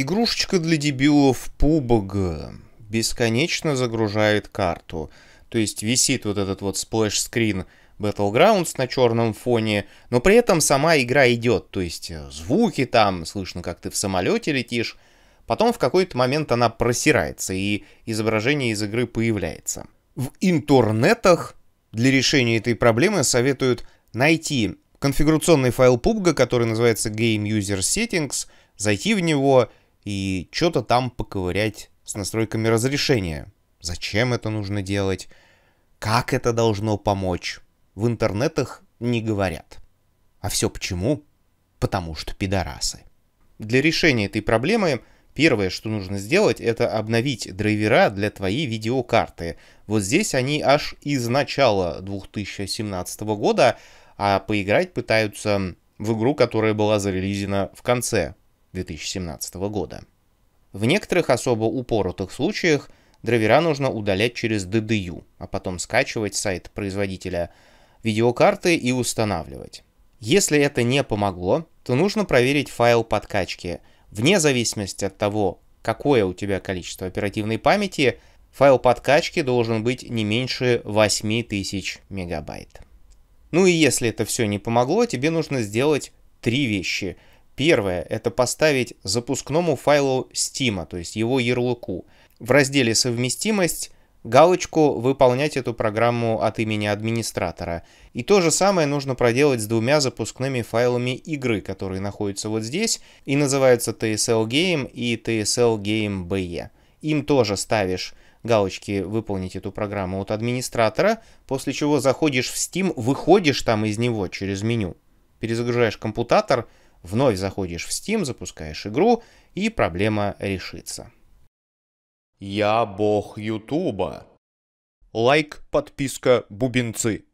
Игрушечка для дебилов PUBG бесконечно загружает карту. То есть висит вот этот вот сплэш-скрин Battlegrounds на черном фоне, но при этом сама игра идет, то есть э, звуки там, слышно, как ты в самолете летишь. Потом в какой-то момент она просирается, и изображение из игры появляется. В интернетах для решения этой проблемы советуют найти конфигурационный файл PUBG, который называется Game User Settings, зайти в него и что-то там поковырять с настройками разрешения. Зачем это нужно делать? Как это должно помочь? В интернетах не говорят. А все почему? Потому что пидорасы. Для решения этой проблемы первое, что нужно сделать, это обновить драйвера для твоей видеокарты. Вот здесь они аж из начала 2017 года, а поиграть пытаются в игру, которая была зарелизена в конце 2017 года. В некоторых особо упоротых случаях драйвера нужно удалять через DDU, а потом скачивать сайт производителя видеокарты и устанавливать. Если это не помогло, то нужно проверить файл подкачки. Вне зависимости от того, какое у тебя количество оперативной памяти, файл подкачки должен быть не меньше 8000 мегабайт. Ну и если это все не помогло, тебе нужно сделать три вещи. Первое – это поставить запускному файлу Steam, то есть его ярлыку, в разделе «Совместимость» галочку «Выполнять эту программу от имени администратора». И то же самое нужно проделать с двумя запускными файлами игры, которые находятся вот здесь и называются TSL Game и TSL Game BE. Им тоже ставишь галочки «Выполнить эту программу от администратора», после чего заходишь в Steam, выходишь там из него через меню, перезагружаешь компьютер. Вновь заходишь в Steam, запускаешь игру, и проблема решится. Я бог Ютуба. Лайк, подписка, бубенцы.